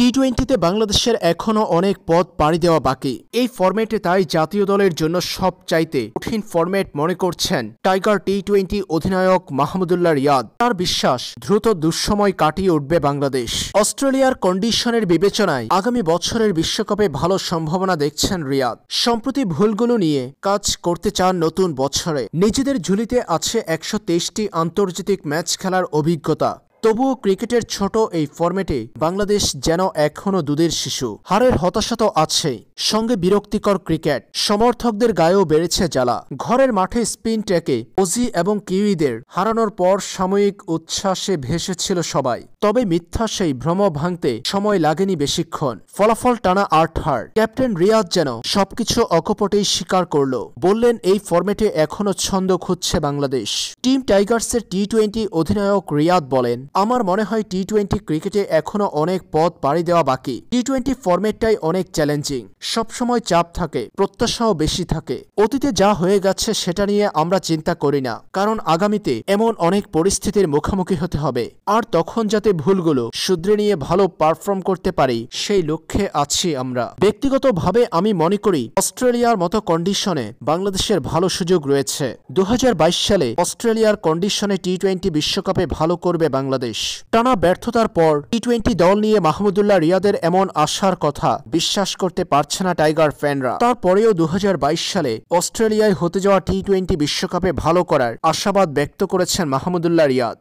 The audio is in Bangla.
টি টোয়েন্টিতে বাংলাদেশের এখনও অনেক পদ পাড়ি দেওয়া বাকি এই ফরম্যাটে তাই জাতীয় দলের জন্য সব চাইতে কঠিন ফরম্যাট মনে করছেন টাইগার টি টোয়েন্টি অধিনায়ক মাহমুদুল্লাহ রিয়াদ তার বিশ্বাস দ্রুত দুঃসময় কাটিয়ে উঠবে বাংলাদেশ অস্ট্রেলিয়ার কন্ডিশনের বিবেচনায় আগামী বছরের বিশ্বকাপে ভালো সম্ভাবনা দেখছেন রিয়াদ সম্প্রতি ভুলগুলো নিয়ে কাজ করতে চান নতুন বছরে নিজেদের ঝুলিতে আছে একশো তেইশটি আন্তর্জাতিক ম্যাচ খেলার অভিজ্ঞতা তবুও ক্রিকেটের ছোট এই ফর্মেটে বাংলাদেশ যেন এখনও দুধের শিশু হারের হতাশা তো আছেই সঙ্গে বিরক্তিকর ক্রিকেট সমর্থকদের গায়েও বেড়েছে জ্বালা ঘরের মাঠে স্পিন ট্র্যাকে ওজি এবং কিউইদের হারানোর পর সাময়িক উচ্ছ্বাসে ভেসেছিল সবাই তবে মিথ্যা সেই ভ্রম ভাঙতে সময় লাগেনি বেশিক্ষণ ফলাফল টানা আট হার ক্যাপ্টেন রিয়াদ যেন সবকিছু অকপটেই স্বীকার করল বললেন এই ফর্মেটে এখনও ছন্দ খুঁজছে বাংলাদেশ টিম টাইগার্সের টি টোয়েন্টি অধিনায়ক রিয়াদ বলেন আমার মনে হয় টি টোয়েন্টি ক্রিকেটে এখনও অনেক পথ পাড়ি দেওয়া বাকি টি টোয়েন্টি ফর্মেটটাই অনেক চ্যালেঞ্জিং সবসময় চাপ থাকে প্রত্যাশাও বেশি থাকে অতীতে যা হয়ে গেছে সেটা নিয়ে আমরা চিন্তা করি না কারণ আগামীতে এমন অনেক পরিস্থিতির মুখোমুখি হতে হবে আর তখন যাতে ভুলগুলো শুধরে নিয়ে ভালো পারফর্ম করতে পারি সেই লক্ষ্যে আছি আমরা ব্যক্তিগতভাবে আমি মনে করি অস্ট্রেলিয়ার মতো কন্ডিশনে বাংলাদেশের ভালো সুযোগ রয়েছে দু সালে অস্ট্রেলিয়ার কন্ডিশনে টি টোয়েন্টি বিশ্বকাপে ভালো করবে বাংলাদেশ বাংলাদেশ টানা ব্যর্থতার পর টি টোয়েন্টি দল নিয়ে মাহমুদুল্লাহ রিয়াদের এমন আশার কথা বিশ্বাস করতে পারছে না টাইগার ফ্যানরা তারপরেও দু সালে অস্ট্রেলিয়ায় হতে যাওয়া টি টোয়েন্টি বিশ্বকাপে ভালো করার আশাবাদ ব্যক্ত করেছেন মাহমুদুল্লাহ রিয়াদ